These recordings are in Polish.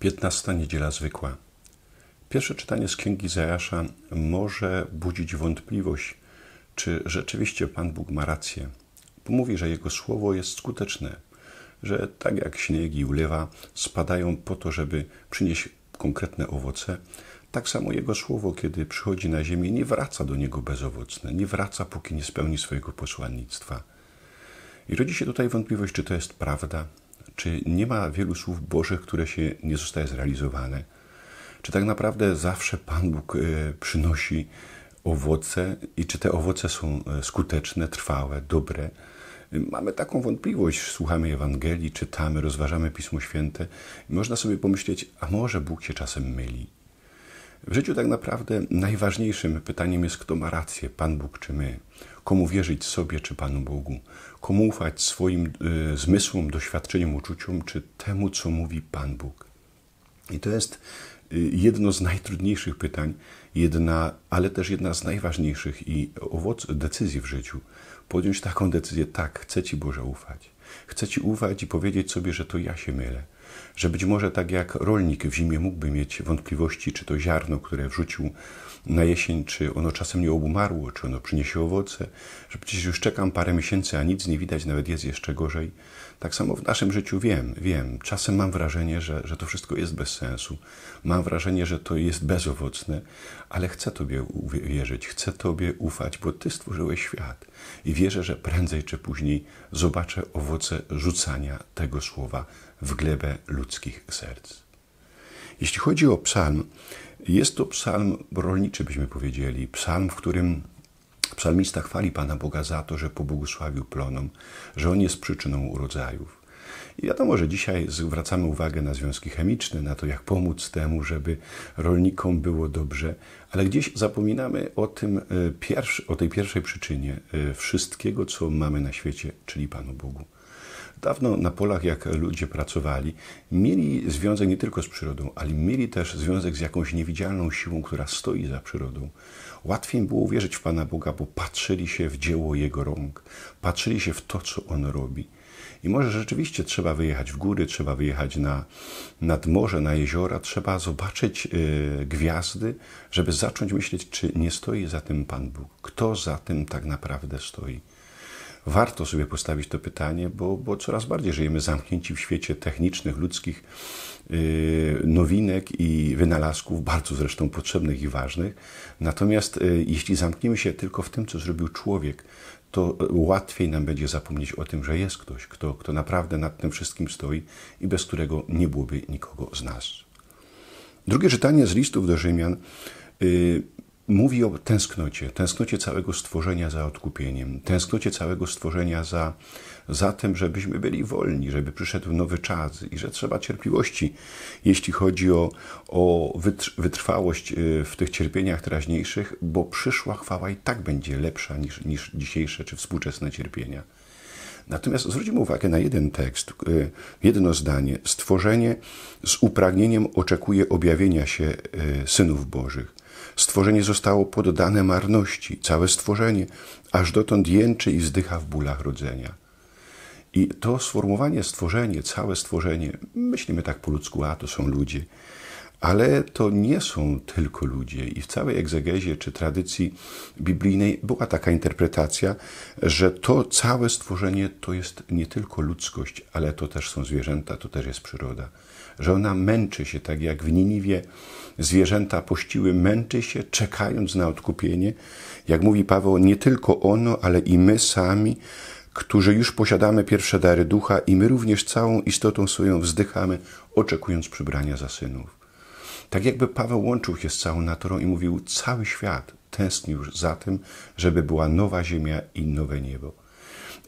15 Niedziela Zwykła. Pierwsze czytanie z Księgi Zajasza może budzić wątpliwość, czy rzeczywiście Pan Bóg ma rację, mówi, że Jego Słowo jest skuteczne, że tak jak śnieg i ulewa spadają po to, żeby przynieść konkretne owoce, tak samo Jego Słowo, kiedy przychodzi na ziemię, nie wraca do Niego bezowocne, nie wraca, póki nie spełni swojego posłannictwa. I rodzi się tutaj wątpliwość, czy to jest prawda, czy nie ma wielu słów Bożych, które się nie zostaje zrealizowane? Czy tak naprawdę zawsze Pan Bóg e, przynosi owoce i czy te owoce są e, skuteczne, trwałe, dobre? Mamy taką wątpliwość, słuchamy Ewangelii, czytamy, rozważamy Pismo Święte i można sobie pomyśleć, a może Bóg się czasem myli. W życiu tak naprawdę najważniejszym pytaniem jest, kto ma rację, Pan Bóg czy my komu wierzyć sobie czy Panu Bogu, komu ufać swoim y, zmysłom, doświadczeniom, uczuciom, czy temu, co mówi Pan Bóg. I to jest e, jedno z najtrudniejszych pytań, jedna, ale też jedna z najważniejszych i owoc decyzji w życiu. Podjąć taką decyzję, tak, chcę Ci Boże ufać. Chcę Ci ufać i powiedzieć sobie, że to ja się mylę że być może tak jak rolnik w zimie mógłby mieć wątpliwości, czy to ziarno, które wrzucił na jesień, czy ono czasem nie obumarło, czy ono przyniesie owoce, że przecież już czekam parę miesięcy, a nic nie widać, nawet jest jeszcze gorzej. Tak samo w naszym życiu wiem, wiem. Czasem mam wrażenie, że, że to wszystko jest bez sensu. Mam wrażenie, że to jest bezowocne, ale chcę Tobie wierzyć, chcę Tobie ufać, bo Ty stworzyłeś świat. I wierzę, że prędzej czy później zobaczę owoce rzucania tego słowa w glebę ludzkich serc. Jeśli chodzi o psalm, jest to psalm rolniczy, byśmy powiedzieli. Psalm, w którym Psalmista chwali Pana Boga za to, że pobłogosławił plonom, że On jest przyczyną urodzajów. I wiadomo, że dzisiaj zwracamy uwagę na związki chemiczne, na to, jak pomóc temu, żeby rolnikom było dobrze, ale gdzieś zapominamy o, tym e, pierwszy, o tej pierwszej przyczynie e, wszystkiego, co mamy na świecie, czyli Panu Bogu. Dawno na polach, jak ludzie pracowali, mieli związek nie tylko z przyrodą, ale mieli też związek z jakąś niewidzialną siłą, która stoi za przyrodą. Łatwiej było uwierzyć w Pana Boga, bo patrzyli się w dzieło Jego rąk, patrzyli się w to, co On robi. I może rzeczywiście trzeba wyjechać w góry, trzeba wyjechać na, nad morze, na jeziora, trzeba zobaczyć e, gwiazdy, żeby zacząć myśleć, czy nie stoi za tym Pan Bóg, kto za tym tak naprawdę stoi warto sobie postawić to pytanie, bo, bo coraz bardziej żyjemy zamknięci w świecie technicznych, ludzkich y, nowinek i wynalazków, bardzo zresztą potrzebnych i ważnych. Natomiast y, jeśli zamkniemy się tylko w tym, co zrobił człowiek, to łatwiej nam będzie zapomnieć o tym, że jest ktoś, kto, kto naprawdę nad tym wszystkim stoi i bez którego nie byłoby nikogo z nas. Drugie czytanie z listów do Rzymian y, mówi o tęsknocie, tęsknocie całego stworzenia za odkupieniem, tęsknocie całego stworzenia za, za tym, żebyśmy byli wolni, żeby przyszedł nowy czas i że trzeba cierpliwości, jeśli chodzi o, o wytrwałość y, w tych cierpieniach teraźniejszych, bo przyszła chwała i tak będzie lepsza niż, niż dzisiejsze czy współczesne cierpienia. Natomiast zwróćmy uwagę na jeden tekst, y, jedno zdanie. Stworzenie z upragnieniem oczekuje objawienia się y, synów Bożych. Stworzenie zostało poddane marności, całe stworzenie, aż dotąd jęczy i zdycha w bólach rodzenia. I to sformułowanie stworzenie, całe stworzenie, myślimy tak po ludzku, a to są ludzie, ale to nie są tylko ludzie. I w całej egzegezie czy tradycji biblijnej była taka interpretacja, że to całe stworzenie to jest nie tylko ludzkość, ale to też są zwierzęta, to też jest przyroda że ona męczy się, tak jak w Niniwie zwierzęta pościły, męczy się, czekając na odkupienie. Jak mówi Paweł, nie tylko ono, ale i my sami, którzy już posiadamy pierwsze dary ducha, i my również całą istotą swoją wzdychamy, oczekując przybrania za synów. Tak jakby Paweł łączył się z całą naturą i mówił, cały świat tęsknił za tym, żeby była nowa ziemia i nowe niebo.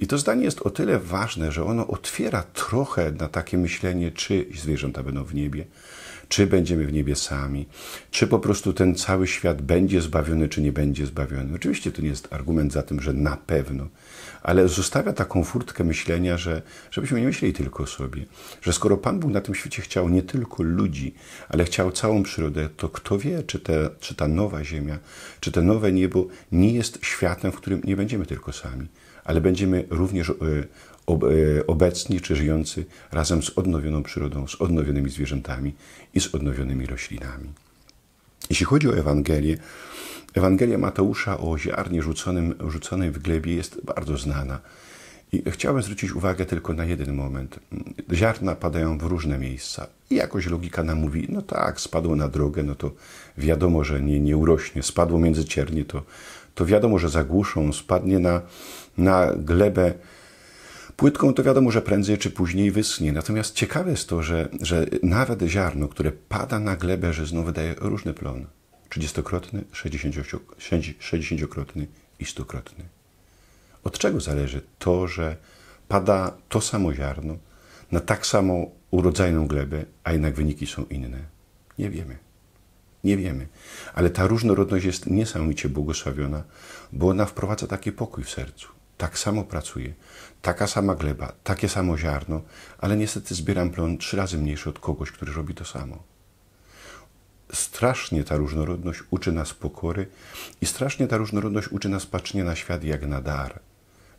I to zdanie jest o tyle ważne, że ono otwiera trochę na takie myślenie, czy zwierzęta będą w niebie, czy będziemy w niebie sami, czy po prostu ten cały świat będzie zbawiony, czy nie będzie zbawiony. Oczywiście to nie jest argument za tym, że na pewno, ale zostawia taką furtkę myślenia, że żebyśmy nie myśleli tylko o sobie, że skoro Pan Bóg na tym świecie chciał nie tylko ludzi, ale chciał całą przyrodę, to kto wie, czy, te, czy ta nowa ziemia, czy to nowe niebo nie jest światem, w którym nie będziemy tylko sami ale będziemy również e, e, obecni czy żyjący razem z odnowioną przyrodą, z odnowionymi zwierzętami i z odnowionymi roślinami. Jeśli chodzi o Ewangelię, Ewangelia Mateusza o ziarnie rzuconym, rzuconej w glebie jest bardzo znana. I chciałem zwrócić uwagę tylko na jeden moment. Ziarna padają w różne miejsca. I jakoś logika nam mówi, no tak, spadło na drogę, no to wiadomo, że nie, nie urośnie. Spadło między ciernie, to to wiadomo, że zagłuszą, spadnie na, na glebę płytką, to wiadomo, że prędzej czy później wysnie. Natomiast ciekawe jest to, że, że nawet ziarno, które pada na glebę znów wydaje różny plon. 30-krotny, 60-krotny i 100-krotny. Od czego zależy to, że pada to samo ziarno na tak samo urodzajną glebę, a jednak wyniki są inne? Nie wiemy. Nie wiemy. Ale ta różnorodność jest niesamowicie błogosławiona, bo ona wprowadza taki pokój w sercu. Tak samo pracuje, taka sama gleba, takie samo ziarno, ale niestety zbieram plon trzy razy mniejszy od kogoś, który robi to samo. Strasznie ta różnorodność uczy nas pokory i strasznie ta różnorodność uczy nas patrzenia na świat jak na dar,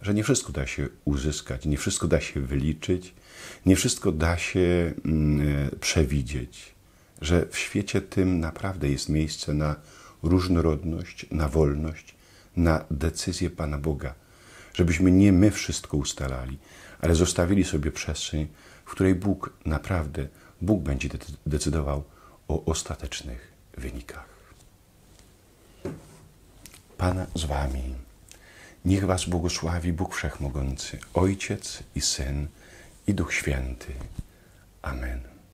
że nie wszystko da się uzyskać, nie wszystko da się wyliczyć, nie wszystko da się mm, e, przewidzieć że w świecie tym naprawdę jest miejsce na różnorodność, na wolność, na decyzję Pana Boga, żebyśmy nie my wszystko ustalali, ale zostawili sobie przestrzeń, w której Bóg naprawdę, Bóg będzie decydował o ostatecznych wynikach. Pana z Wami. Niech Was błogosławi Bóg Wszechmogący, Ojciec i Syn i Duch Święty. Amen.